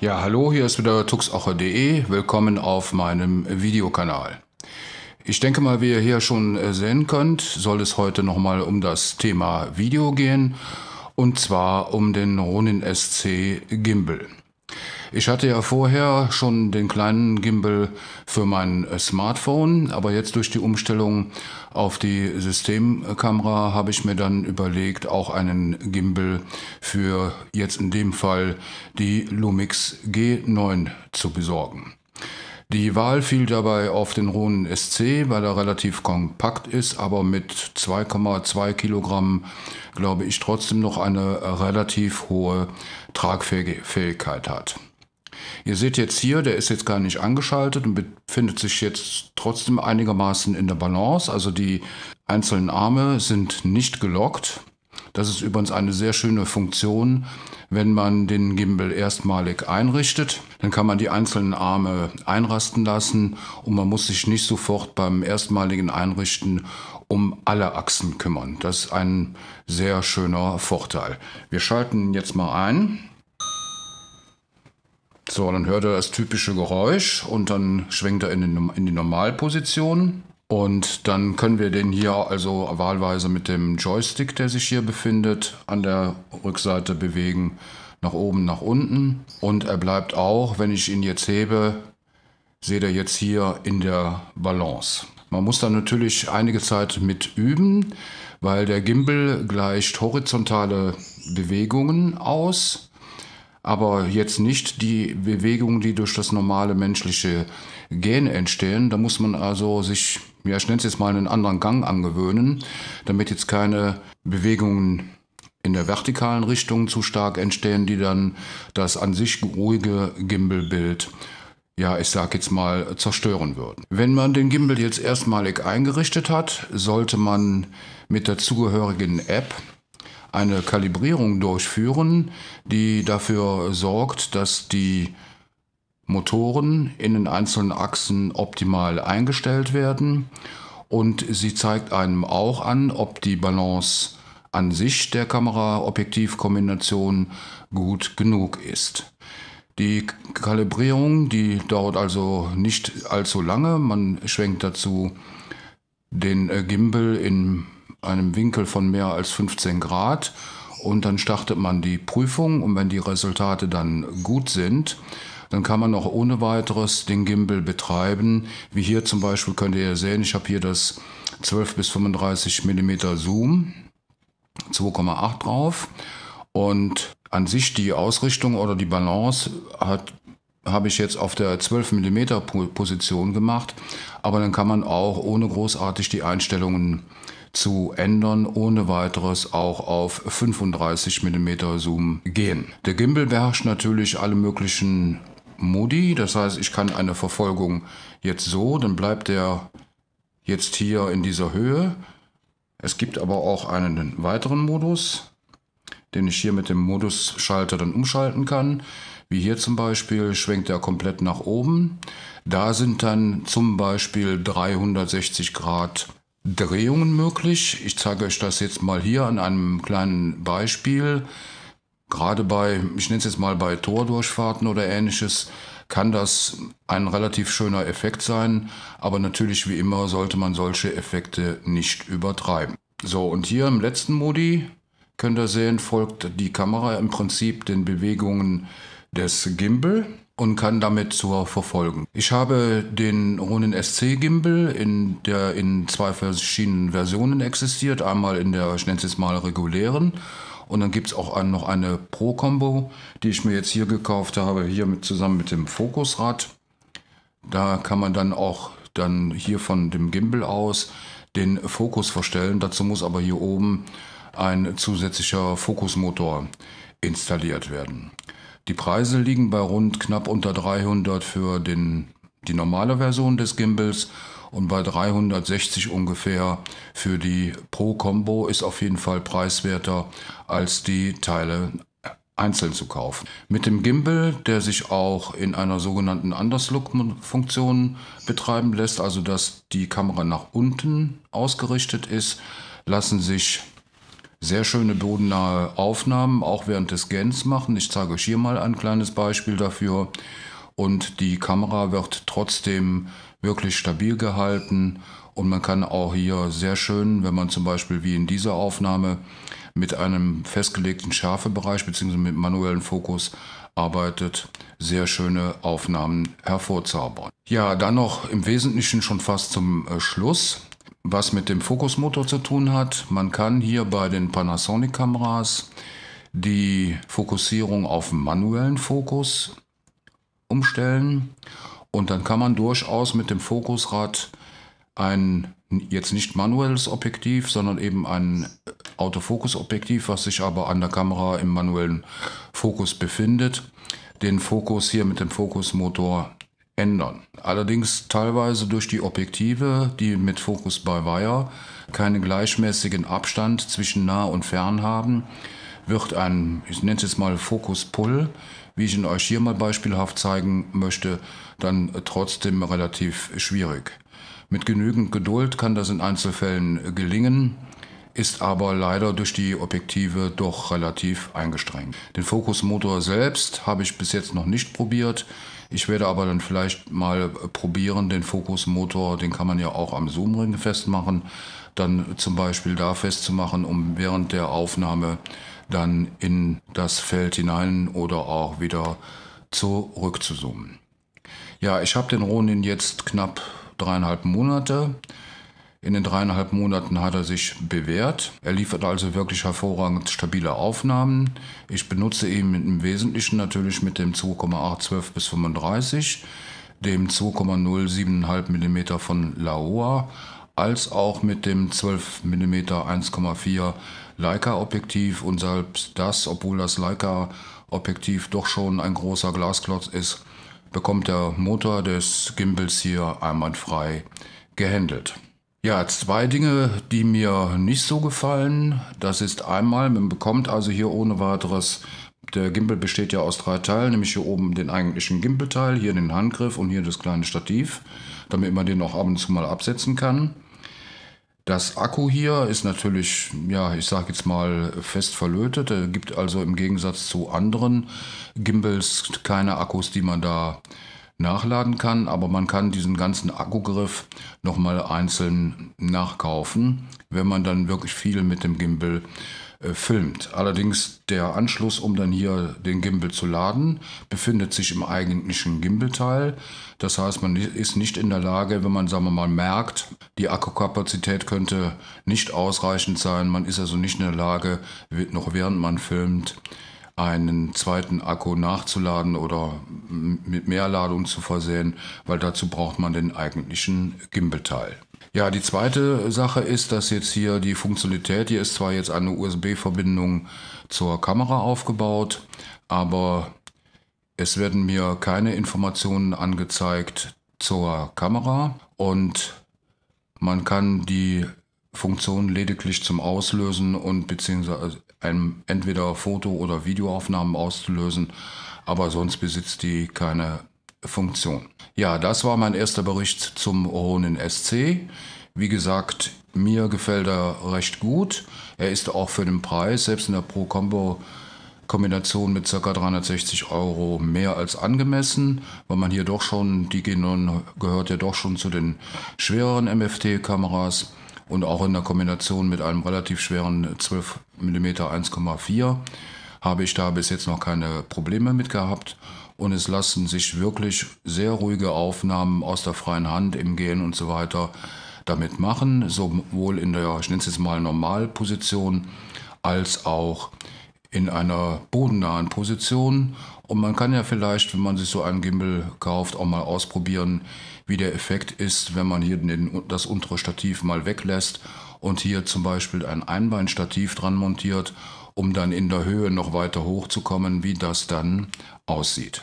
Ja, hallo, hier ist wieder tuxacher.de. Willkommen auf meinem Videokanal. Ich denke mal, wie ihr hier schon äh, sehen könnt, soll es heute nochmal um das Thema Video gehen und zwar um den Ronin SC Gimbal. Ich hatte ja vorher schon den kleinen Gimbal für mein äh, Smartphone, aber jetzt durch die Umstellung auf die Systemkamera habe ich mir dann überlegt, auch einen Gimbal für jetzt in dem Fall die Lumix G9 zu besorgen. Die Wahl fiel dabei auf den Ronin SC, weil er relativ kompakt ist, aber mit 2,2 Kilogramm glaube ich trotzdem noch eine relativ hohe Tragfähigkeit hat. Ihr seht jetzt hier, der ist jetzt gar nicht angeschaltet und befindet sich jetzt trotzdem einigermaßen in der Balance. Also die einzelnen Arme sind nicht gelockt. Das ist übrigens eine sehr schöne Funktion, wenn man den Gimbal erstmalig einrichtet. Dann kann man die einzelnen Arme einrasten lassen und man muss sich nicht sofort beim erstmaligen Einrichten um alle Achsen kümmern. Das ist ein sehr schöner Vorteil. Wir schalten jetzt mal ein. So, dann hört er das typische Geräusch und dann schwenkt er in, den, in die Normalposition. Und dann können wir den hier also wahlweise mit dem Joystick, der sich hier befindet, an der Rückseite bewegen, nach oben, nach unten. Und er bleibt auch, wenn ich ihn jetzt hebe, seht ihr jetzt hier in der Balance. Man muss dann natürlich einige Zeit mit üben, weil der Gimbal gleicht horizontale Bewegungen aus aber jetzt nicht die Bewegungen, die durch das normale menschliche Gen entstehen. Da muss man also sich, ja, ich nenne es jetzt mal einen anderen Gang angewöhnen, damit jetzt keine Bewegungen in der vertikalen Richtung zu stark entstehen, die dann das an sich ruhige Gimbelbild ja, ich sag jetzt mal, zerstören würden. Wenn man den Gimbal jetzt erstmalig eingerichtet hat, sollte man mit der zugehörigen App eine Kalibrierung durchführen, die dafür sorgt, dass die Motoren in den einzelnen Achsen optimal eingestellt werden und sie zeigt einem auch an, ob die Balance an sich der kamera objektiv gut genug ist. Die Kalibrierung, die dauert also nicht allzu lange. Man schwenkt dazu den äh, Gimbal in einem Winkel von mehr als 15 Grad und dann startet man die Prüfung und wenn die Resultate dann gut sind, dann kann man auch ohne weiteres den Gimbal betreiben. Wie hier zum Beispiel könnt ihr sehen, ich habe hier das 12 bis 35 mm Zoom, 2,8 drauf und an sich die Ausrichtung oder die Balance hat habe ich jetzt auf der 12 mm Position gemacht, aber dann kann man auch ohne großartig die Einstellungen zu ändern, ohne weiteres auch auf 35 mm Zoom gehen. Der Gimbal beherrscht natürlich alle möglichen Modi, das heißt ich kann eine Verfolgung jetzt so, dann bleibt der jetzt hier in dieser Höhe. Es gibt aber auch einen weiteren Modus, den ich hier mit dem Modus-Schalter dann umschalten kann. Wie hier zum Beispiel schwenkt er komplett nach oben. Da sind dann zum Beispiel 360 Grad Drehungen möglich. Ich zeige euch das jetzt mal hier an einem kleinen Beispiel. Gerade bei, ich nenne es jetzt mal bei Tordurchfahrten oder ähnliches, kann das ein relativ schöner Effekt sein, aber natürlich wie immer sollte man solche Effekte nicht übertreiben. So, und hier im letzten Modi könnt ihr sehen, folgt die Kamera im Prinzip den Bewegungen des Gimbal und kann damit zur verfolgen. Ich habe den Ronin SC Gimbal, in der in zwei verschiedenen Versionen existiert. Einmal in der, ich nenne es jetzt mal regulären und dann gibt es auch noch eine pro kombo die ich mir jetzt hier gekauft habe, hier mit, zusammen mit dem Fokusrad. Da kann man dann auch dann hier von dem Gimbal aus den Fokus verstellen. Dazu muss aber hier oben ein zusätzlicher Fokusmotor installiert werden. Die Preise liegen bei rund knapp unter 300 für den, die normale Version des Gimbals und bei 360 ungefähr für die Pro Combo ist auf jeden Fall preiswerter als die Teile einzeln zu kaufen. Mit dem Gimbal, der sich auch in einer sogenannten Underslook-Funktion betreiben lässt, also dass die Kamera nach unten ausgerichtet ist, lassen sich sehr schöne bodennahe Aufnahmen, auch während des Gens machen. Ich zeige euch hier mal ein kleines Beispiel dafür. Und die Kamera wird trotzdem wirklich stabil gehalten. Und man kann auch hier sehr schön, wenn man zum Beispiel wie in dieser Aufnahme mit einem festgelegten Schärfebereich bzw. mit manuellen Fokus arbeitet, sehr schöne Aufnahmen hervorzaubern. Ja, dann noch im Wesentlichen schon fast zum äh, Schluss was mit dem Fokusmotor zu tun hat. Man kann hier bei den Panasonic-Kameras die Fokussierung auf manuellen Fokus umstellen und dann kann man durchaus mit dem Fokusrad ein jetzt nicht manuelles Objektiv, sondern eben ein Autofokusobjektiv, was sich aber an der Kamera im manuellen Fokus befindet, den Fokus hier mit dem Fokusmotor ändern. Allerdings teilweise durch die Objektive, die mit Fokus by Wire keinen gleichmäßigen Abstand zwischen nah und fern haben, wird ein, ich nenne es jetzt mal Fokus Pull, wie ich ihn euch hier mal beispielhaft zeigen möchte, dann trotzdem relativ schwierig. Mit genügend Geduld kann das in Einzelfällen gelingen, ist aber leider durch die Objektive doch relativ eingeschränkt. Den Fokusmotor selbst habe ich bis jetzt noch nicht probiert. Ich werde aber dann vielleicht mal äh, probieren, den Fokusmotor, den kann man ja auch am Zoomring festmachen, dann zum Beispiel da festzumachen, um während der Aufnahme dann in das Feld hinein oder auch wieder zurück zu zoomen. Ja, ich habe den Ronin jetzt knapp dreieinhalb Monate. In den dreieinhalb Monaten hat er sich bewährt. Er liefert also wirklich hervorragend stabile Aufnahmen. Ich benutze ihn im Wesentlichen natürlich mit dem 2,812 bis 35, dem 2,075 mm von Laoa, als auch mit dem 12 mm 1,4 Leica Objektiv und selbst das, obwohl das Leica Objektiv doch schon ein großer Glasklotz ist, bekommt der Motor des Gimbals hier einwandfrei gehandelt. Ja, zwei Dinge, die mir nicht so gefallen. Das ist einmal, man bekommt also hier ohne weiteres, der Gimbal besteht ja aus drei Teilen, nämlich hier oben den eigentlichen Gimbelteil, hier den Handgriff und hier das kleine Stativ, damit man den auch ab und zu mal absetzen kann. Das Akku hier ist natürlich, ja, ich sage jetzt mal fest verlötet. Er gibt also im Gegensatz zu anderen Gimbals keine Akkus, die man da äh, nachladen kann, aber man kann diesen ganzen Akkugriff nochmal einzeln nachkaufen, wenn man dann wirklich viel mit dem Gimbal äh, filmt. Allerdings der Anschluss, um dann hier den Gimbal zu laden, befindet sich im eigentlichen Gimbelteil. Das heißt, man ist nicht in der Lage, wenn man, sagen wir mal, merkt, die Akkukapazität könnte nicht ausreichend sein, man ist also nicht in der Lage, noch während man filmt, einen zweiten Akku nachzuladen oder mit mehr Ladung zu versehen, weil dazu braucht man den eigentlichen Gimbal-Teil. Ja, die zweite Sache ist, dass jetzt hier die Funktionalität, hier ist zwar jetzt eine USB-Verbindung zur Kamera aufgebaut, aber es werden mir keine Informationen angezeigt zur Kamera und man kann die Funktion lediglich zum Auslösen und beziehungsweise einem entweder Foto- oder Videoaufnahmen auszulösen, aber sonst besitzt die keine Funktion. Ja, das war mein erster Bericht zum Ronin SC. Wie gesagt, mir gefällt er recht gut. Er ist auch für den Preis, selbst in der Pro-Combo, Kombination mit ca. 360 Euro mehr als angemessen, weil man hier doch schon, die Genon gehört ja doch schon zu den schwereren MFT-Kameras und auch in der Kombination mit einem relativ schweren 12 mm 1,4 habe ich da bis jetzt noch keine Probleme mit gehabt und es lassen sich wirklich sehr ruhige Aufnahmen aus der freien Hand im Gehen und so weiter damit machen, sowohl in der, ich nenne es jetzt mal Normalposition, als auch in einer bodennahen Position. Und man kann ja vielleicht, wenn man sich so einen Gimbal kauft, auch mal ausprobieren, wie der Effekt ist, wenn man hier den, das untere Stativ mal weglässt und hier zum Beispiel ein Einbeinstativ dran montiert, um dann in der Höhe noch weiter hochzukommen, wie das dann aussieht.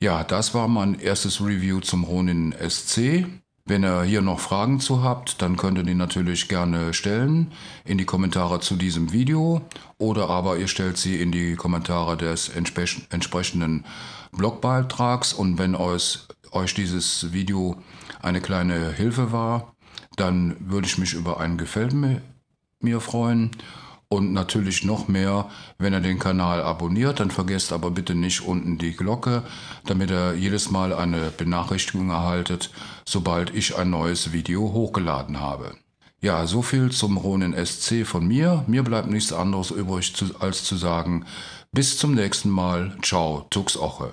Ja, das war mein erstes Review zum Ronin SC. Wenn ihr hier noch Fragen zu habt, dann könnt ihr die natürlich gerne stellen in die Kommentare zu diesem Video oder aber ihr stellt sie in die Kommentare des entsprechenden Blogbeitrags und wenn euch, euch dieses Video eine kleine Hilfe war, dann würde ich mich über ein Gefällt mir freuen und natürlich noch mehr, wenn ihr den Kanal abonniert, dann vergesst aber bitte nicht unten die Glocke, damit ihr jedes Mal eine Benachrichtigung erhaltet, sobald ich ein neues Video hochgeladen habe. Ja, so viel zum Ronin SC von mir. Mir bleibt nichts anderes übrig als zu sagen, bis zum nächsten Mal. Ciao, Tux Oche.